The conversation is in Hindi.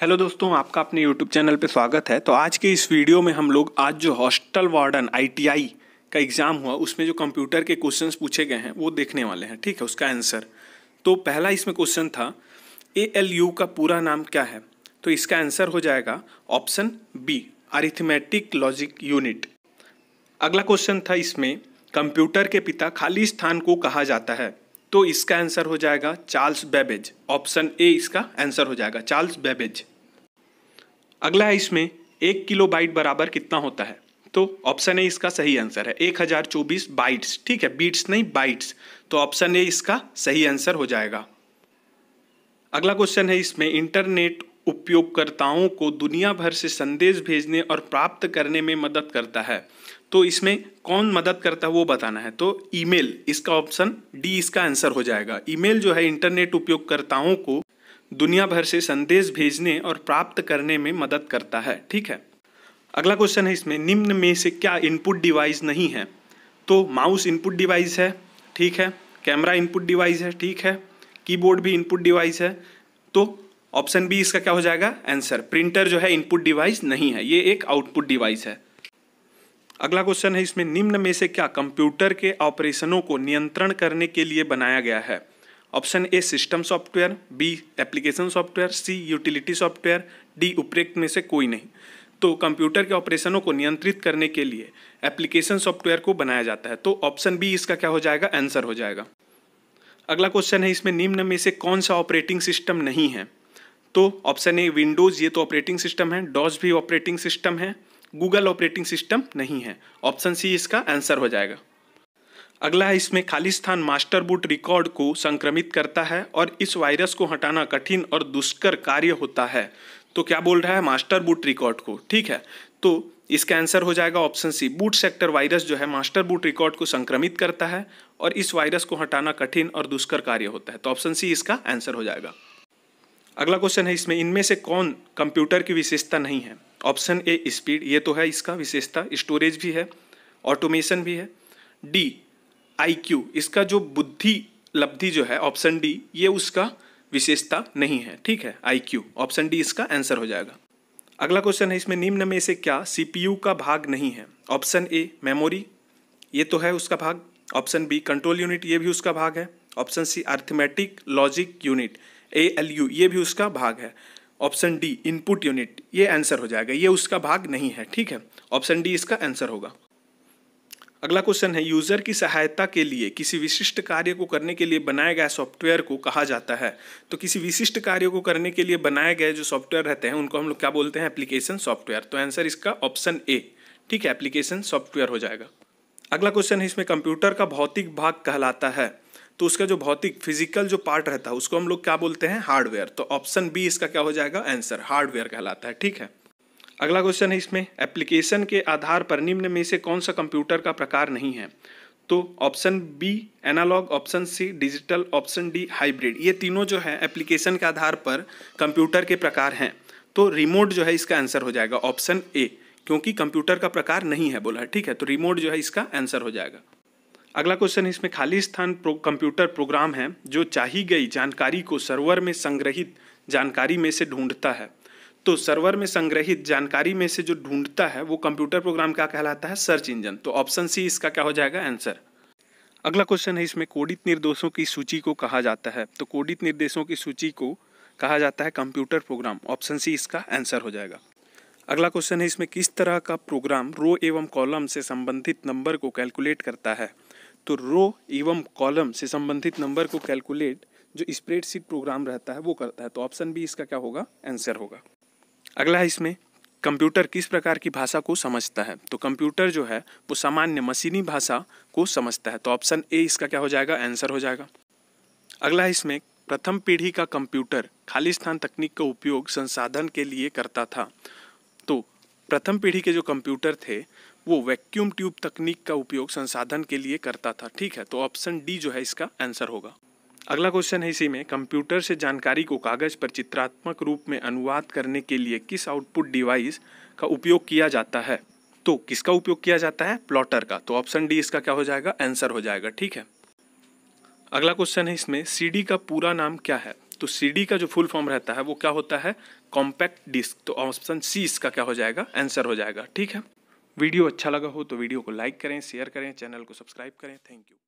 हेलो दोस्तों आपका अपने यूट्यूब चैनल पे स्वागत है तो आज के इस वीडियो में हम लोग आज जो हॉस्टल वार्डन आईटीआई का एग्ज़ाम हुआ उसमें जो कंप्यूटर के क्वेश्चंस पूछे गए हैं वो देखने वाले हैं ठीक है उसका आंसर तो पहला इसमें क्वेश्चन था ए एल यू का पूरा नाम क्या है तो इसका आंसर हो जाएगा option B arithmetic logic unit अगला क्वेश्चन था इसमें कंप्यूटर के पिता खाली स्थान को कहा जाता है तो इसका आंसर हो जाएगा चार्ल्स बेबेज ऑप्शन ए इसका आंसर हो जाएगा चार्ल्स बेबेज अगला है इसमें एक किलो बाइट बराबर कितना होता है तो ऑप्शन ए इसका सही आंसर है एक हज़ार चौबीस बाइट्स ठीक है बीट्स नहीं बाइट्स तो ऑप्शन ए इसका सही आंसर हो जाएगा अगला क्वेश्चन है इसमें इंटरनेट उपयोगकर्ताओं को दुनिया भर से संदेश भेजने और प्राप्त करने में मदद करता है तो इसमें कौन मदद करता है वो बताना है तो ईमेल इसका ऑप्शन डी इसका आंसर हो जाएगा ईमेल जो है इंटरनेट उपयोगकर्ताओं को दुनिया भर से संदेश भेजने और प्राप्त करने में मदद करता है ठीक है अगला क्वेश्चन है इसमें निम्न में से क्या इनपुट डिवाइस नहीं है तो माउस इनपुट डिवाइस है ठीक है कैमरा इनपुट डिवाइस है ठीक है कीबोर्ड भी इनपुट डिवाइस है तो ऑप्शन बी इसका क्या हो जाएगा आंसर प्रिंटर जो है इनपुट डिवाइस नहीं है ये एक आउटपुट डिवाइस है अगला क्वेश्चन है इसमें निम्न में से क्या कंप्यूटर के ऑपरेशनों को नियंत्रण करने के लिए बनाया गया है option A system software B application software C utility software D उपरेक्त में से कोई नहीं तो कंप्यूटर के ऑपरेशनों को नियंत्रित करने के लिए एप्लीकेशन सॉफ्टवेयर को बनाया जाता है तो ऑप्शन बी इसका क्या हो जाएगा आंसर हो जाएगा अगला क्वेश्चन है इसमें निम्न में से कौन सा ऑपरेटिंग सिस्टम नहीं है तो ऑप्शन ए विंडोज़ ये तो ऑपरेटिंग सिस्टम है डॉज भी ऑपरेटिंग सिस्टम है गूगल ऑपरेटिंग सिस्टम नहीं है ऑप्शन सी इसका आंसर हो जाएगा अगला है इसमें खाली स्थान मास्टर बूट रिकॉर्ड को संक्रमित करता है और इस वायरस को हटाना कठिन और दुष्कर कार्य होता है तो क्या बोल रहा है मास्टर बूट रिकॉर्ड को ठीक है तो इसका आंसर हो जाएगा option C boot sector virus जो है मास्टर बूट रिकॉर्ड को संक्रमित करता है और इस वायरस को हटाना कठिन और दुष्कर कार्य होता है तो ऑप्शन सी इसका आंसर हो जाएगा अगला क्वेश्चन है इसमें इनमें से कौन कंप्यूटर की विशेषता नहीं है ऑप्शन ए स्पीड ये तो है इसका विशेषता स्टोरेज भी है ऑटोमेशन भी है डी आईक्यू इसका जो बुद्धि लब्धि जो है ऑप्शन डी ये उसका विशेषता नहीं है ठीक है आईक्यू ऑप्शन डी इसका आंसर हो जाएगा अगला क्वेश्चन है इसमें निम्न में से क्या सीपीयू का भाग नहीं है ऑप्शन ए मेमोरी ये तो है उसका भाग ऑप्शन बी कंट्रोल यूनिट ये भी उसका भाग है option C arithmetic logic unit A L U ये भी उसका भाग है ऑप्शन डी इनपुट यूनिट ये आंसर हो जाएगा ये उसका भाग नहीं है ठीक है ऑप्शन डी इसका आंसर होगा अगला क्वेश्चन है यूजर की सहायता के लिए किसी विशिष्ट कार्य को करने के लिए बनाए गए सॉफ्टवेयर को कहा जाता है तो किसी विशिष्ट कार्य को करने के लिए बनाए गए जो सॉफ्टवेयर रहते हैं उनको हम लोग क्या बोलते हैं एप्लीकेशन सॉफ्टवेयर तो आंसर इसका ऑप्शन ए ठीक है एप्लीकेशन सॉफ्टवेयर हो जाएगा अगला क्वेश्चन है इसमें कंप्यूटर का भौतिक भाग कहलाता है तो उसका जो भौतिक फिजिकल जो पार्ट रहता है उसको हम लोग क्या बोलते हैं हार्डवेयर तो ऑप्शन बी इसका क्या हो जाएगा आंसर हार्डवेयर कहलाता है ठीक है अगला क्वेश्चन है इसमें एप्लीकेशन के आधार पर निम्न में से कौन सा कंप्यूटर का प्रकार नहीं है तो option B analog option C digital option D hybrid ये तीनों जो है एप्लीकेशन के आधार पर कंप्यूटर के प्रकार हैं तो रिमोट जो है इसका आंसर हो जाएगा ऑप्शन ए क्योंकि कंप्यूटर का प्रकार नहीं है बोला ठीक है तो रिमोट जो है इसका आंसर हो जाएगा अगला क्वेश्चन है इसमें खाली स्थान प्रो, कंप्यूटर प्रोग्राम है जो चाही गई जानकारी को सर्वर में संग्रहित जानकारी में से ढूंढता है तो सर्वर में संग्रहित जानकारी में से जो ढूंढता है वो कंप्यूटर प्रोग्राम क्या कहलाता है सर्च इंजन तो ऑप्शन सी इसका क्या हो जाएगा आंसर अगला क्वेश्चन है इसमें कोडित निर्देशों की सूची को कहा जाता है तो कोडित निर्देशों की सूची को कहा जाता है कंप्यूटर प्रोग्राम ऑप्शन सी इसका आंसर हो जाएगा अगला क्वेश्चन है इसमें किस तरह का प्रोग्राम रो एवं कॉलम से संबंधित नंबर को कैलकुलेट करता है तो रो एवं कॉलम से संबंधित नंबर को कैलकुलेट जो स्प्रेडशीट प्रोग्राम रहता है वो करता है तो ऑप्शन बी इसका क्या होगा आंसर होगा अगला है इसमें कंप्यूटर किस प्रकार की भाषा को समझता है तो कंप्यूटर जो है वो सामान्य मशीनी भाषा को समझता है तो ऑप्शन ए इसका क्या हो जाएगा आंसर हो जाएगा अगला है इसमें प्रथम पीढ़ी का कंप्यूटर खाली स्थान तकनीक का उपयोग संसाधन के लिए करता था तो प्रथम पीढ़ी के जो कंप्यूटर थे वो वैक्यूम ट्यूब तकनीक का उपयोग संसाधन के लिए करता था ठीक है तो ऑप्शन डी जो है इसका आंसर होगा अगला क्वेश्चन है इसी में कंप्यूटर से जानकारी को कागज पर चित्रात्मक रूप में अनुवाद करने के लिए किस आउटपुट डिवाइस का उपयोग किया जाता है तो किसका उपयोग किया जाता है प्लॉटर का तो ऑप्शन डी इसका क्या हो जाएगा आंसर हो जाएगा ठीक है अगला क्वेश्चन है इसमें सीडी का पूरा नाम क्या है तो सीडी का जो फुल फॉर्म रहता है वो क्या होता है कॉम्पैक्ट डिस्क तो ऑप्शन सी इसका क्या हो जाएगा आंसर हो जाएगा ठीक है वीडियो अच्छा लगा हो तो वीडियो को लाइक करें शेयर करें चैनल को सब्सक्राइब करें थैंक यू